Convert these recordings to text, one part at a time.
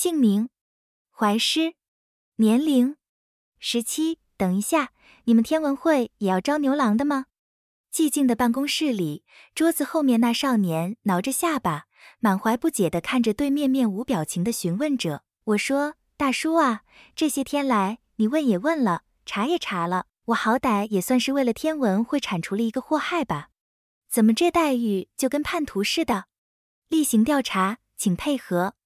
姓名：怀师，年龄：十七。等一下，你们天文会也要招牛郎的吗？寂静的办公室里，桌子后面那少年挠着下巴，满怀不解的看着对面面无表情的询问者。我说：“大叔啊，这些天来你问也问了，查也查了，我好歹也算是为了天文会铲除了一个祸害吧，怎么这待遇就跟叛徒似的？”例行调查，请配合。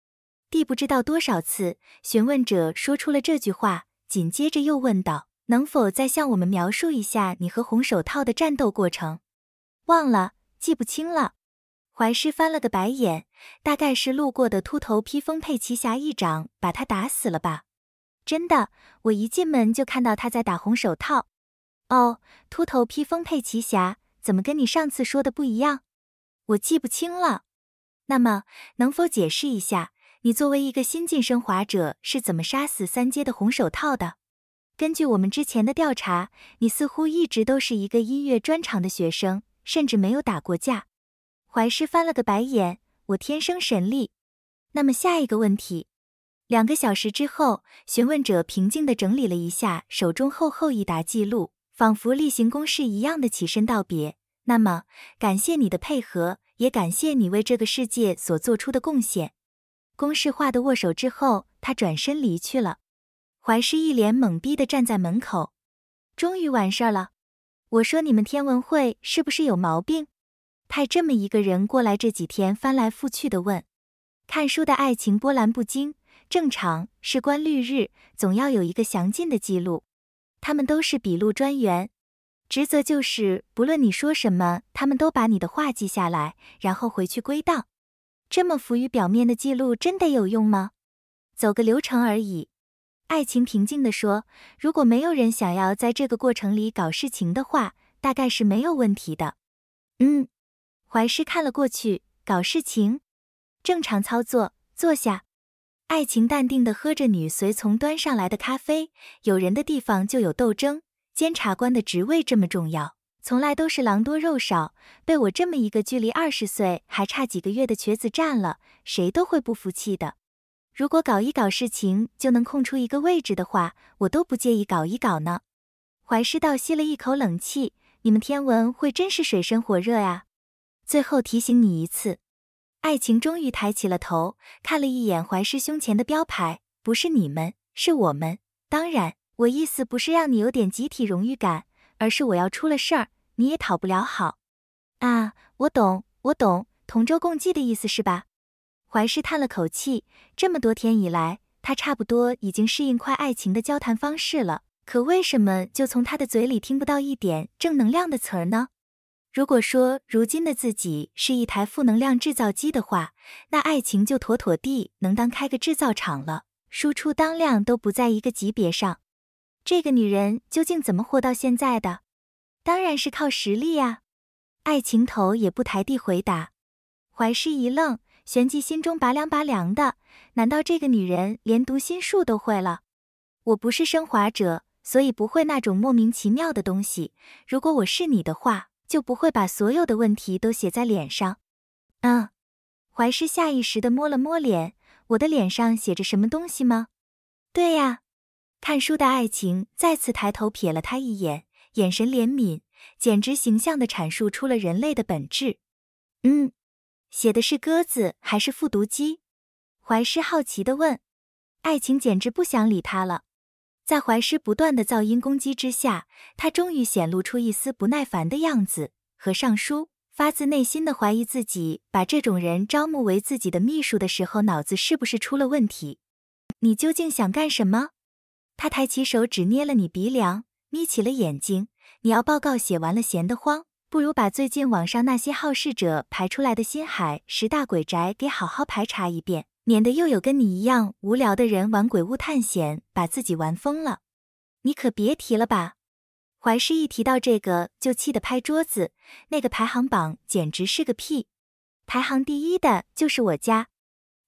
地不知道多少次询问者说出了这句话，紧接着又问道：“能否再向我们描述一下你和红手套的战斗过程？”忘了，记不清了。怀师翻了个白眼，大概是路过的秃头披风佩奇侠一掌把他打死了吧。真的，我一进门就看到他在打红手套。哦，秃头披风佩奇侠，怎么跟你上次说的不一样？我记不清了。那么，能否解释一下？你作为一个新晋升华者，是怎么杀死三阶的红手套的？根据我们之前的调查，你似乎一直都是一个音乐专长的学生，甚至没有打过架。怀师翻了个白眼，我天生神力。那么下一个问题。两个小时之后，询问者平静地整理了一下手中厚厚一沓记录，仿佛例行公事一样的起身道别。那么，感谢你的配合，也感谢你为这个世界所做出的贡献。公式化的握手之后，他转身离去了。怀师一脸懵逼的站在门口，终于完事儿了。我说：“你们天文会是不是有毛病？派这么一个人过来，这几天翻来覆去地问。”看书的爱情波澜不惊，正常。事关绿日，总要有一个详尽的记录。他们都是笔录专员，职责就是不论你说什么，他们都把你的话记下来，然后回去归档。这么浮于表面的记录真的有用吗？走个流程而已。爱情平静地说：“如果没有人想要在这个过程里搞事情的话，大概是没有问题的。”嗯，怀师看了过去，搞事情？正常操作。坐下。爱情淡定地喝着女随从端上来的咖啡。有人的地方就有斗争。监察官的职位这么重要。从来都是狼多肉少，被我这么一个距离二十岁还差几个月的瘸子占了，谁都会不服气的。如果搞一搞事情就能空出一个位置的话，我都不介意搞一搞呢。怀师倒吸了一口冷气，你们天文会真是水深火热呀！最后提醒你一次，爱情终于抬起了头，看了一眼怀师胸前的标牌，不是你们，是我们。当然，我意思不是让你有点集体荣誉感。而是我要出了事儿，你也讨不了好，啊，我懂，我懂，同舟共济的意思是吧？怀世叹了口气，这么多天以来，他差不多已经适应快爱情的交谈方式了，可为什么就从他的嘴里听不到一点正能量的词儿呢？如果说如今的自己是一台负能量制造机的话，那爱情就妥妥地能当开个制造厂了，输出当量都不在一个级别上。这个女人究竟怎么活到现在的？当然是靠实力呀！爱情头也不抬地回答。怀师一愣，旋即心中拔凉拔凉的。难道这个女人连读心术都会了？我不是升华者，所以不会那种莫名其妙的东西。如果我是你的话，就不会把所有的问题都写在脸上。嗯，怀师下意识地摸了摸脸，我的脸上写着什么东西吗？对呀。看书的爱情再次抬头瞥了他一眼，眼神怜悯，简直形象地阐述出了人类的本质。嗯，写的是鸽子还是复读机？怀师好奇地问。爱情简直不想理他了，在怀师不断的噪音攻击之下，他终于显露出一丝不耐烦的样子。和尚书发自内心的怀疑自己把这种人招募为自己的秘书的时候，脑子是不是出了问题？你究竟想干什么？他抬起手指捏了你鼻梁，眯起了眼睛。你要报告写完了，闲得慌，不如把最近网上那些好事者排出来的新海十大鬼宅给好好排查一遍，免得又有跟你一样无聊的人玩鬼屋探险，把自己玩疯了。你可别提了吧！怀师一提到这个就气得拍桌子。那个排行榜简直是个屁，排行第一的就是我家。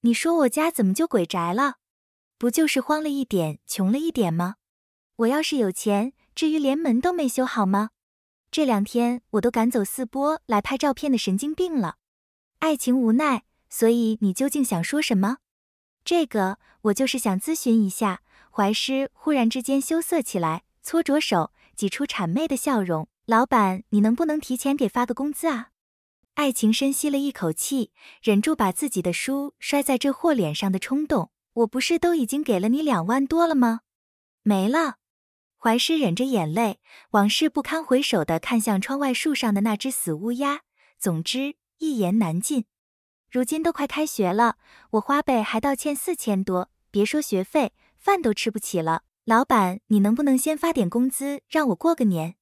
你说我家怎么就鬼宅了？不就是慌了一点，穷了一点吗？我要是有钱，至于连门都没修好吗？这两天我都赶走四波来拍照片的神经病了。爱情无奈，所以你究竟想说什么？这个，我就是想咨询一下。怀师忽然之间羞涩起来，搓着手，挤出谄媚的笑容。老板，你能不能提前给发个工资啊？爱情深吸了一口气，忍住把自己的书摔在这货脸上的冲动。我不是都已经给了你两万多了吗？没了，怀师忍着眼泪，往事不堪回首的看向窗外树上的那只死乌鸦。总之一言难尽。如今都快开学了，我花呗还倒欠四千多，别说学费，饭都吃不起了。老板，你能不能先发点工资让我过个年？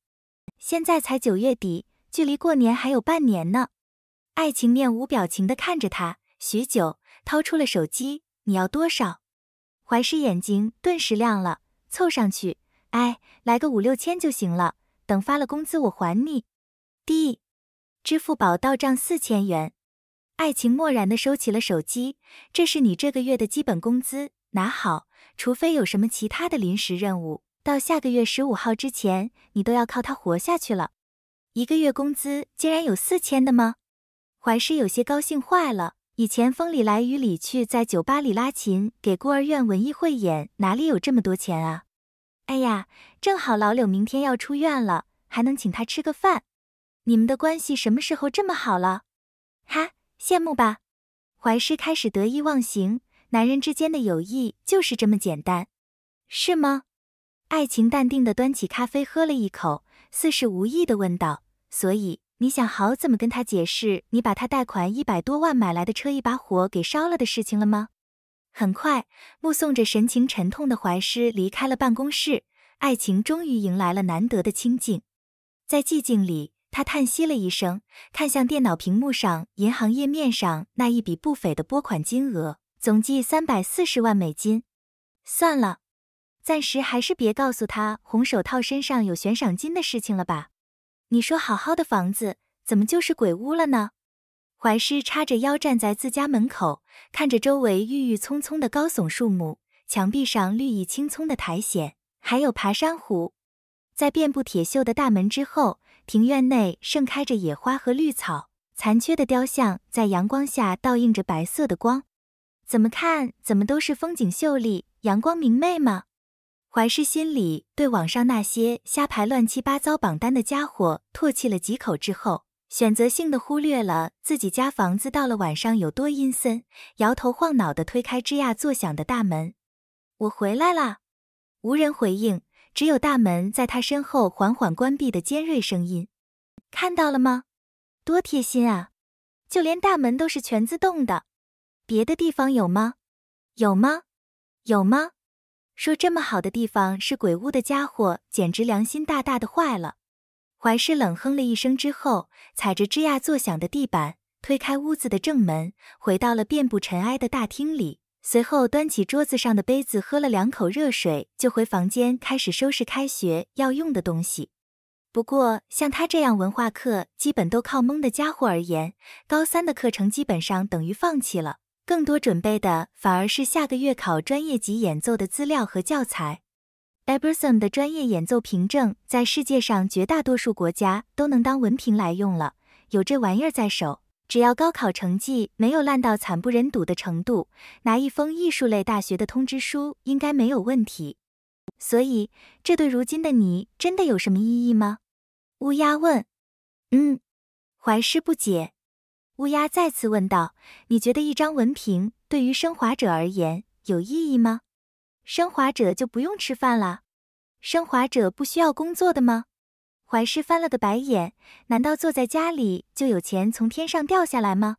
现在才九月底，距离过年还有半年呢。爱情面无表情的看着他，许久，掏出了手机。你要多少？怀师眼睛顿时亮了，凑上去，哎，来个五六千就行了。等发了工资我还你。D，支付宝到账四千元。爱情漠然的收起了手机，这是你这个月的基本工资，拿好。除非有什么其他的临时任务，到下个月十五号之前，你都要靠它活下去了。一个月工资竟然有四千的吗？怀师有些高兴坏了。以前风里来雨里去，在酒吧里拉琴，给孤儿院文艺汇演，哪里有这么多钱啊？哎呀，正好老柳明天要出院了，还能请他吃个饭。你们的关系什么时候这么好了？哈，羡慕吧？怀师开始得意忘形，男人之间的友谊就是这么简单，是吗？爱情淡定的端起咖啡喝了一口，似是无意的问道，所以。你想好怎么跟他解释你把他贷款一百多万买来的车一把火给烧了的事情了吗？很快，目送着神情沉痛的怀师离开了办公室，爱情终于迎来了难得的清静。在寂静里，他叹息了一声，看向电脑屏幕上银行页面上那一笔不菲的拨款金额，总计三百四十万美金。算了，暂时还是别告诉他红手套身上有悬赏金的事情了吧。你说好好的房子怎么就是鬼屋了呢？怀师叉着腰站在自家门口，看着周围郁郁葱葱的高耸树木，墙壁上绿意青葱的苔藓，还有爬山虎。在遍布铁锈的大门之后，庭院内盛开着野花和绿草，残缺的雕像在阳光下倒映着白色的光。怎么看怎么都是风景秀丽、阳光明媚吗？怀师心里对网上那些瞎排乱七八糟榜单的家伙唾弃了几口之后，选择性的忽略了自己家房子到了晚上有多阴森，摇头晃脑的推开吱呀作响的大门。我回来啦！无人回应，只有大门在他身后缓缓关闭的尖锐声音。看到了吗？多贴心啊，就连大门都是全自动的。别的地方有吗？有吗？有吗？说这么好的地方是鬼屋的家伙，简直良心大大的坏了。怀师冷哼了一声之后，踩着吱呀作响的地板，推开屋子的正门，回到了遍布尘埃的大厅里。随后端起桌子上的杯子，喝了两口热水，就回房间开始收拾开学要用的东西。不过像他这样文化课基本都靠蒙的家伙而言，高三的课程基本上等于放弃了。更多准备的反而是下个月考专业级演奏的资料和教材。e b r s o n 的专业演奏凭证在世界上绝大多数国家都能当文凭来用了。有这玩意儿在手，只要高考成绩没有烂到惨不忍睹的程度，拿一封艺术类大学的通知书应该没有问题。所以，这对如今的你真的有什么意义吗？乌鸦问。嗯，怀师不解。乌鸦再次问道：“你觉得一张文凭对于升华者而言有意义吗？升华者就不用吃饭了？升华者不需要工作的吗？”怀师翻了个白眼：“难道坐在家里就有钱从天上掉下来吗？”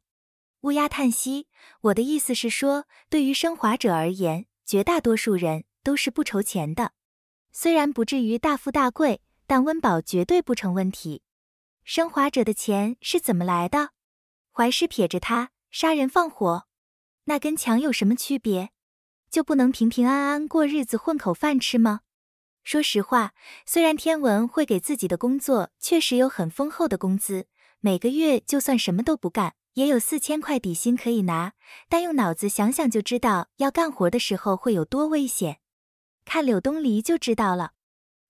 乌鸦叹息：“我的意思是说，对于升华者而言，绝大多数人都是不愁钱的。虽然不至于大富大贵，但温饱绝对不成问题。升华者的钱是怎么来的？”怀师撇着他，杀人放火，那跟强有什么区别？就不能平平安安过日子，混口饭吃吗？说实话，虽然天文会给自己的工作确实有很丰厚的工资，每个月就算什么都不干也有四千块底薪可以拿，但用脑子想想就知道，要干活的时候会有多危险。看柳东篱就知道了，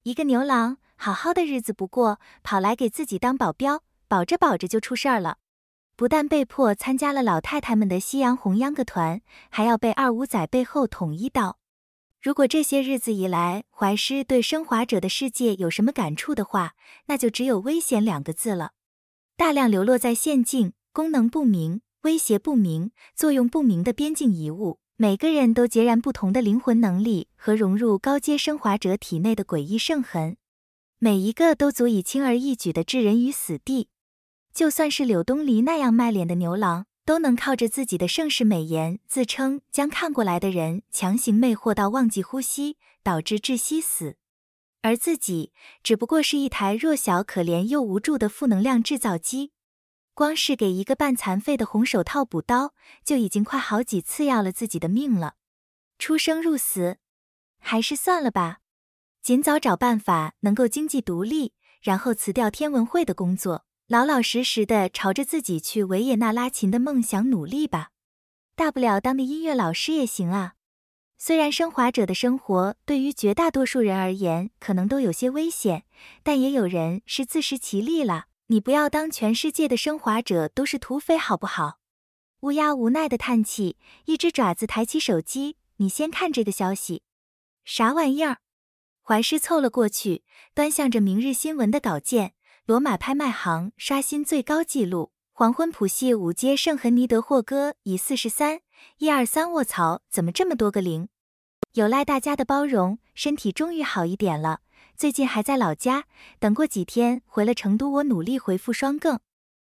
一个牛郎好好的日子不过，跑来给自己当保镖，保着保着就出事儿了。不但被迫参加了老太太们的夕阳红秧歌团，还要被二五仔背后捅一刀。如果这些日子以来，怀师对升华者的世界有什么感触的话，那就只有危险两个字了。大量流落在现境、功能不明、威胁不明、作用不明的边境遗物，每个人都截然不同的灵魂能力和融入高阶升华者体内的诡异圣痕，每一个都足以轻而易举地置人于死地。就算是柳东篱那样卖脸的牛郎，都能靠着自己的盛世美颜，自称将看过来的人强行魅惑到忘记呼吸，导致窒息死。而自己只不过是一台弱小、可怜又无助的负能量制造机，光是给一个半残废的红手套补刀，就已经快好几次要了自己的命了。出生入死，还是算了吧。尽早找办法能够经济独立，然后辞掉天文会的工作。老老实实的朝着自己去维也纳拉琴的梦想努力吧，大不了当个音乐老师也行啊。虽然升华者的生活对于绝大多数人而言可能都有些危险，但也有人是自食其力了。你不要当全世界的升华者都是土匪好不好？乌鸦无奈的叹气，一只爪子抬起手机，你先看这个消息，啥玩意儿？怀师凑了过去，端详着《明日新闻》的稿件。罗马拍卖行刷新最高纪录，黄昏谱系五阶圣痕尼德霍戈以四十三一二三，卧槽，怎么这么多个零？有赖大家的包容，身体终于好一点了。最近还在老家，等过几天回了成都，我努力回复双更。